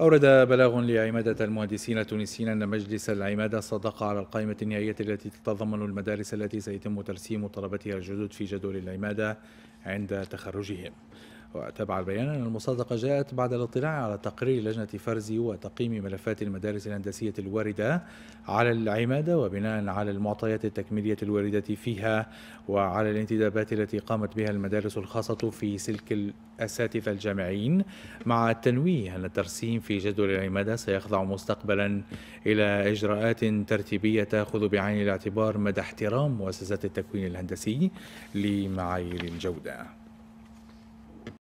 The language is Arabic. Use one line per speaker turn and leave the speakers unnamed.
أورد بلاغ لعمادة المهندسين التونسيين أن مجلس العمادة صدق على القائمة النهائية التي تتضمن المدارس التي سيتم ترسيم طلبتها الجدد في جدول العمادة عند تخرجهم وتبع البيان أن المصادقة جاءت بعد الاطلاع على تقرير لجنة فرزي وتقييم ملفات المدارس الهندسية الواردة على العمادة وبناء على المعطيات التكميلية الواردة فيها وعلى الانتدابات التي قامت بها المدارس الخاصة في سلك الأساتذة الجامعيين مع التنويه أن الترسيم في جدول العمادة سيخضع مستقبلا إلى إجراءات ترتيبية تأخذ بعين الاعتبار مدى احترام مؤسسات التكوين الهندسي لمعايير الجودة